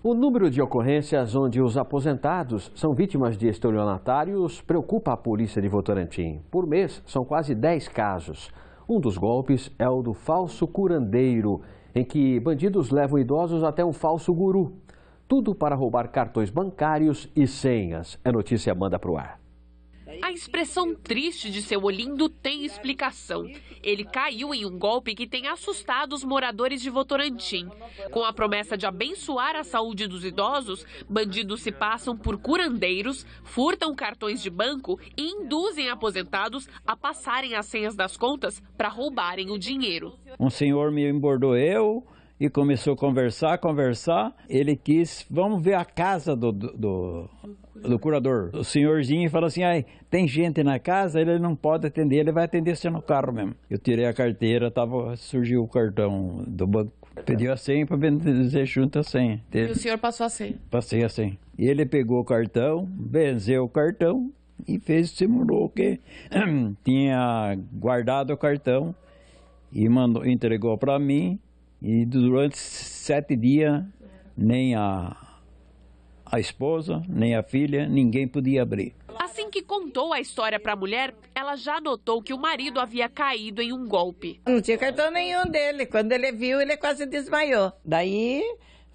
O número de ocorrências onde os aposentados são vítimas de estelionatários preocupa a polícia de Votorantim. Por mês, são quase 10 casos. Um dos golpes é o do falso curandeiro, em que bandidos levam idosos até um falso guru. Tudo para roubar cartões bancários e senhas. É notícia manda pro ar. A expressão triste de seu Olindo tem explicação. Ele caiu em um golpe que tem assustado os moradores de Votorantim. Com a promessa de abençoar a saúde dos idosos, bandidos se passam por curandeiros, furtam cartões de banco e induzem aposentados a passarem as senhas das contas para roubarem o dinheiro. Um senhor me embordou eu, e começou a conversar, conversar. Ele quis, vamos ver a casa do, do, do, do curador. O senhorzinho falou assim, Ai, tem gente na casa, ele não pode atender, ele vai atender você no carro mesmo. Eu tirei a carteira, tava, surgiu o cartão do banco. Pediu a senha para dizer junto a senha. E o senhor passou a senha? Passei a senha. E ele pegou o cartão, benzeu o cartão e fez, simulou que tinha guardado o cartão e mandou, entregou para mim e durante sete dias, nem a, a esposa, nem a filha, ninguém podia abrir. Assim que contou a história para a mulher, ela já notou que o marido havia caído em um golpe. Não tinha cartão nenhum dele. Quando ele viu, ele quase desmaiou. Daí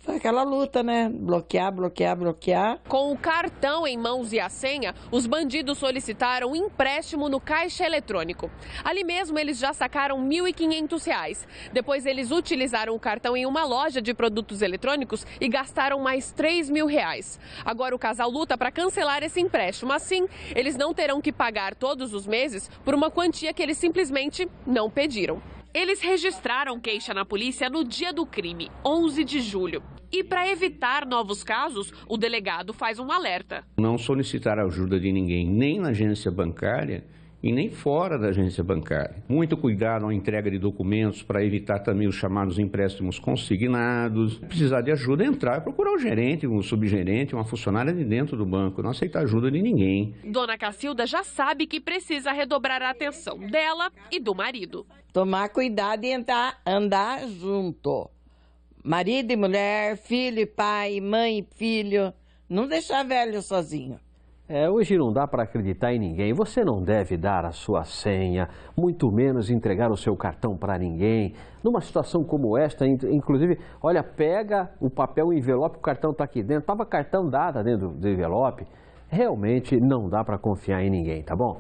foi aquela luta, né? Bloquear, bloquear, bloquear. Com o cartão em mãos e a senha, os bandidos solicitaram um empréstimo no caixa eletrônico. Ali mesmo, eles já sacaram R$ 1.500. Depois, eles utilizaram o cartão em uma loja de produtos eletrônicos e gastaram mais R$ 3.000. Agora, o casal luta para cancelar esse empréstimo. Assim, eles não terão que pagar todos os meses por uma quantia que eles simplesmente não pediram. Eles registraram queixa na polícia no dia do crime, 11 de julho. E para evitar novos casos, o delegado faz um alerta. Não solicitar ajuda de ninguém, nem na agência bancária, e nem fora da agência bancária. Muito cuidado na entrega de documentos para evitar também os chamados empréstimos consignados. Precisar de ajuda é entrar e procurar um gerente, um subgerente, uma funcionária de dentro do banco. Não aceitar ajuda de ninguém. Dona Cacilda já sabe que precisa redobrar a atenção dela e do marido. Tomar cuidado e entrar, andar junto. Marido e mulher, filho e pai, mãe e filho. Não deixar velho sozinho. É, hoje não dá para acreditar em ninguém. Você não deve dar a sua senha, muito menos entregar o seu cartão para ninguém. Numa situação como esta, inclusive, olha, pega o papel, o envelope, o cartão está aqui dentro. Tava cartão dada dentro do envelope. Realmente não dá para confiar em ninguém, tá bom?